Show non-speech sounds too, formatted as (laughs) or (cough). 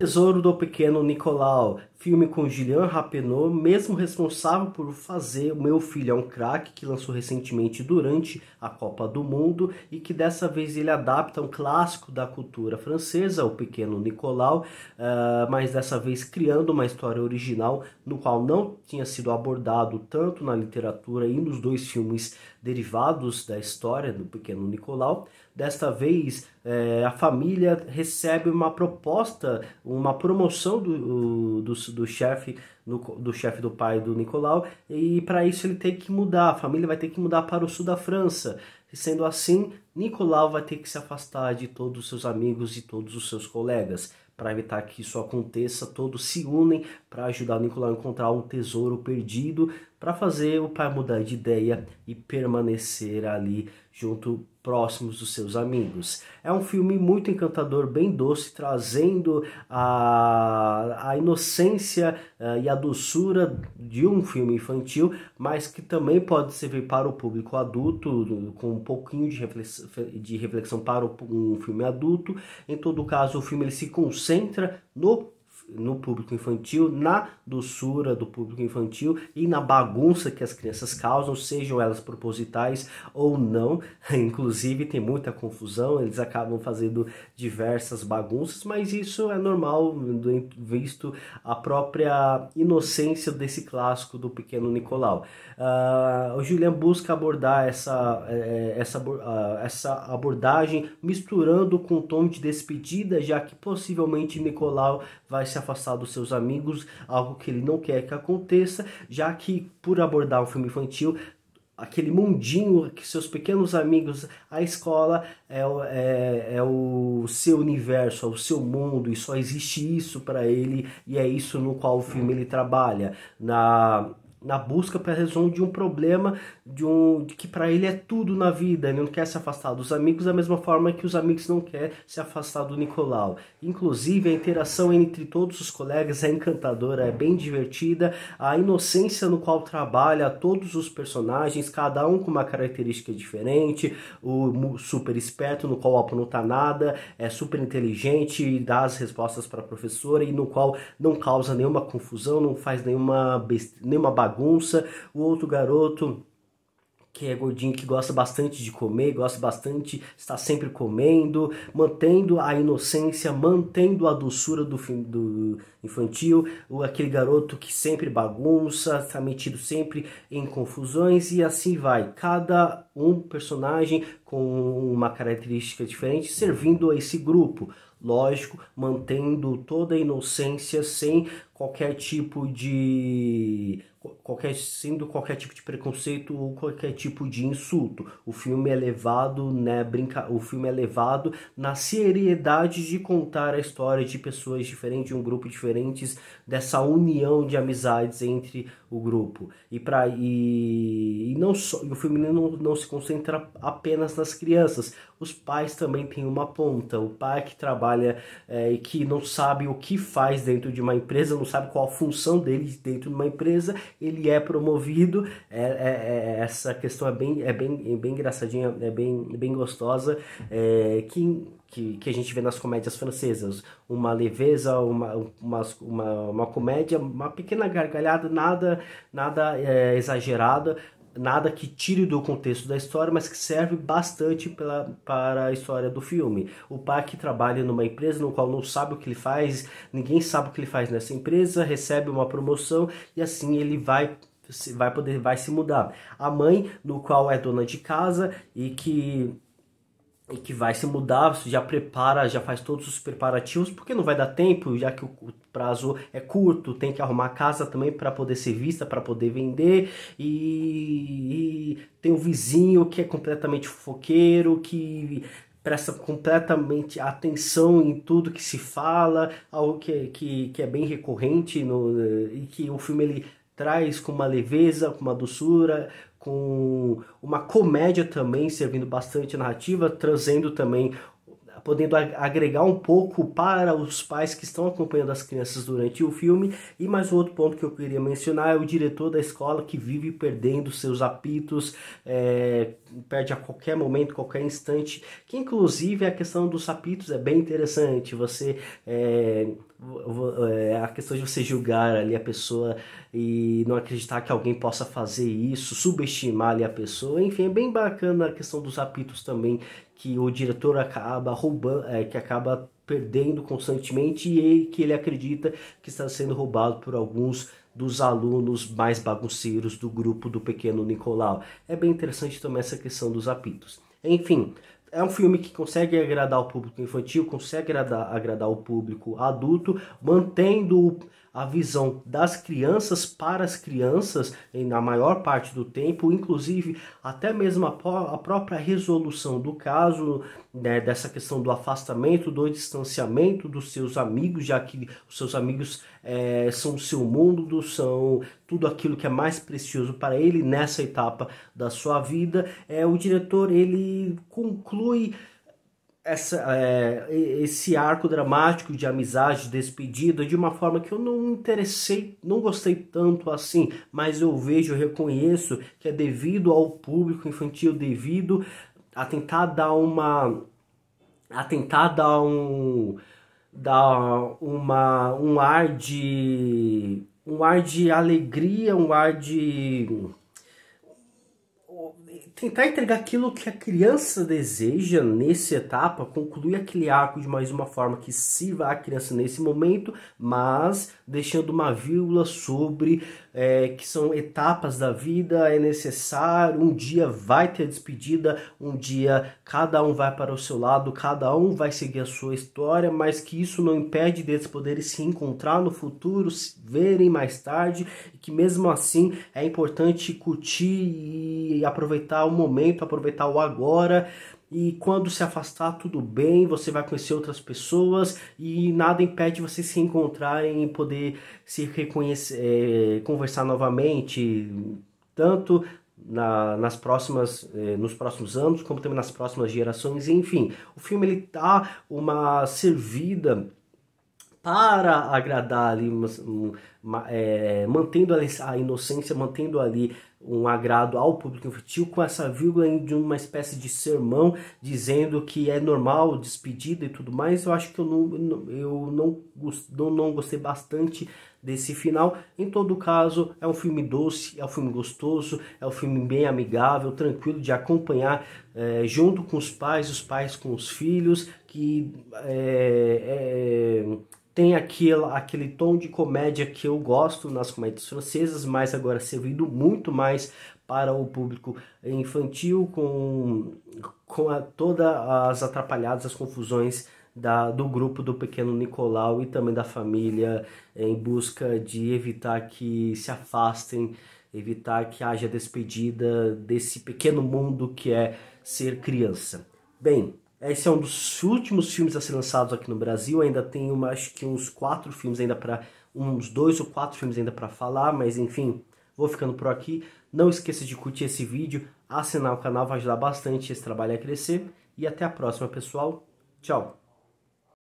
Tesouro do Pequeno Nicolau, filme com Gillian Rapenot, mesmo responsável por fazer O Meu Filho é um Craque, que lançou recentemente durante a Copa do Mundo e que dessa vez ele adapta um clássico da cultura francesa, O Pequeno Nicolau, uh, mas dessa vez criando uma história original no qual não tinha sido abordado tanto na literatura e nos dois filmes derivados da história do pequeno Nicolau. Desta vez, é, a família recebe uma proposta, uma promoção do, do, do chefe do, do chefe do pai do Nicolau, e para isso ele tem que mudar, a família vai ter que mudar para o sul da França. Sendo assim, Nicolau vai ter que se afastar de todos os seus amigos e todos os seus colegas para evitar que isso aconteça, todos se unem para ajudar o Nicolau a encontrar um tesouro perdido, para fazer o pai mudar de ideia e permanecer ali junto próximos dos seus amigos. É um filme muito encantador, bem doce, trazendo a, a inocência uh, e a doçura de um filme infantil, mas que também pode servir para o público adulto, com um pouquinho de reflexão, de reflexão para um filme adulto. Em todo caso, o filme ele se concentra no no público infantil, na doçura do público infantil e na bagunça que as crianças causam, sejam elas propositais ou não. (laughs) Inclusive, tem muita confusão, eles acabam fazendo diversas bagunças, mas isso é normal, visto a própria inocência desse clássico do pequeno Nicolau. Uh, o Julian busca abordar essa, eh, essa, ah, essa abordagem misturando com um tom de despedida, já que possivelmente Nicolau vai se afastar dos seus amigos, algo que ele não quer que aconteça, já que por abordar um filme infantil aquele mundinho que seus pequenos amigos, a escola é, é, é o seu universo, é o seu mundo e só existe isso para ele e é isso no qual o filme ele trabalha na na busca para resolver um problema de um de que para ele é tudo na vida, ele não quer se afastar dos amigos da mesma forma que os amigos não quer se afastar do Nicolau. Inclusive a interação entre todos os colegas é encantadora, é bem divertida, a inocência no qual trabalha todos os personagens, cada um com uma característica diferente, o super esperto no qual apronta tá nada, é super inteligente e dá as respostas para a professora e no qual não causa nenhuma confusão, não faz nenhuma nenhuma bagunça, o outro garoto que é gordinho, que gosta bastante de comer, gosta bastante, está sempre comendo, mantendo a inocência, mantendo a doçura do, do infantil, ou aquele garoto que sempre bagunça, está metido sempre em confusões e assim vai. Cada um personagem com uma característica diferente servindo a esse grupo. Lógico, mantendo toda a inocência sem qualquer tipo de qualquer sendo qualquer tipo de preconceito ou qualquer tipo de insulto. O filme é levado, né, brinca, o filme é levado na seriedade de contar a história de pessoas diferentes, de um grupo diferentes, dessa união de amizades entre o grupo. E para e, e, não só, o filme não, não se concentra apenas nas crianças. Os pais também têm uma ponta. O pai que trabalha é, e que não sabe o que faz dentro de uma empresa, não sabe qual a função dele dentro de uma empresa, ele ele é promovido. É, é, é, essa questão é bem, é bem, é bem engraçadinha, é bem, bem gostosa, é, que, que, que, a gente vê nas comédias francesas. Uma leveza, uma, uma, uma, uma comédia, uma pequena gargalhada, nada, nada é, exagerada, nada que tire do contexto da história, mas que serve bastante pela, para a história do filme. O pai que trabalha numa empresa no qual não sabe o que ele faz, ninguém sabe o que ele faz nessa empresa, recebe uma promoção e assim ele vai vai poder vai se mudar. A mãe, no qual é dona de casa e que e que vai se mudar, você já prepara, já faz todos os preparativos, porque não vai dar tempo, já que o prazo é curto, tem que arrumar casa também para poder ser vista, para poder vender, e, e, tem um vizinho que é completamente fofoqueiro, que presta completamente atenção em tudo que se fala, algo que, é, que, que é bem recorrente no, e que o filme ele traz com uma leveza, com uma doçura, com uma comédia também, servindo bastante narrativa, trazendo também podendo agregar um pouco para os pais que estão acompanhando as crianças durante o filme. E mais um outro ponto que eu queria mencionar é o diretor da escola que vive perdendo seus apitos, é, perde a qualquer momento, qualquer instante. Que inclusive a questão dos apitos é bem interessante. Você é, é a questão de você julgar ali a pessoa e não acreditar que alguém possa fazer isso, subestimar ali a pessoa, enfim, é bem bacana a questão dos apitos também que o diretor acaba roubando, é, que acaba perdendo constantemente e que ele acredita que está sendo roubado por alguns dos alunos mais bagunceiros do grupo do pequeno Nicolau. É bem interessante também essa questão dos apitos. Enfim, é um filme que consegue agradar o público infantil, consegue agradar, agradar o público adulto, mantendo a visão das crianças para as crianças na maior parte do tempo, inclusive até mesmo a, a própria resolução do caso, né, dessa questão do afastamento, do distanciamento dos seus amigos, já que os seus amigos é, são o seu mundo, são tudo aquilo que é mais precioso para ele nessa etapa da sua vida. É, o diretor ele conclui essa, é, esse arco dramático de amizade, despedida, de uma forma que eu não interessei, não gostei tanto assim, mas eu vejo, eu reconheço que é devido ao público infantil, devido a tentar dar uma. a tentar dar um. dar uma, um ar de. um ar de alegria, um ar de tentar entregar aquilo que a criança deseja nessa etapa, concluir aquele arco de mais uma forma que sirva a criança nesse momento, mas deixando uma vírgula sobre é, que são etapas da vida, é necessário, um dia vai ter despedida, um dia cada um vai para o seu lado, cada um vai seguir a sua história, mas que isso não impede deles poderem se encontrar no futuro, se verem mais tarde, e que mesmo assim é importante curtir e aproveitar o momento, aproveitar o agora. E quando se afastar, tudo bem, você vai conhecer outras pessoas e nada impede vocês se encontrarem e poder se reconhecer, é, conversar novamente, tanto na, nas próximas é, nos próximos anos como também nas próximas gerações enfim o filme ele tá uma servida para agradar ali, é, mantendo a inocência, mantendo ali um agrado ao público infantil, com essa vírgula de uma espécie de sermão dizendo que é normal despedida e tudo mais. Eu acho que eu não, eu não, não, não gostei bastante desse final. Em todo caso, é um filme doce, é um filme gostoso, é um filme bem amigável, tranquilo de acompanhar é, junto com os pais, os pais com os filhos, que é, é tem aquela, aquele tom de comédia que eu gosto nas comédias francesas, mas agora servindo muito mais para o público infantil, com, com a, todas as atrapalhadas, as confusões da, do grupo do pequeno Nicolau e também da família, eh, em busca de evitar que se afastem, evitar que haja despedida desse pequeno mundo que é ser criança. Bem, esse é um dos últimos filmes a ser lançados aqui no Brasil. Ainda tem uma, acho que uns quatro filmes ainda para uns dois ou quatro filmes ainda para falar, mas enfim, vou ficando por aqui. Não esqueça de curtir esse vídeo, assinar o canal vai ajudar bastante esse trabalho a crescer e até a próxima, pessoal. Tchau.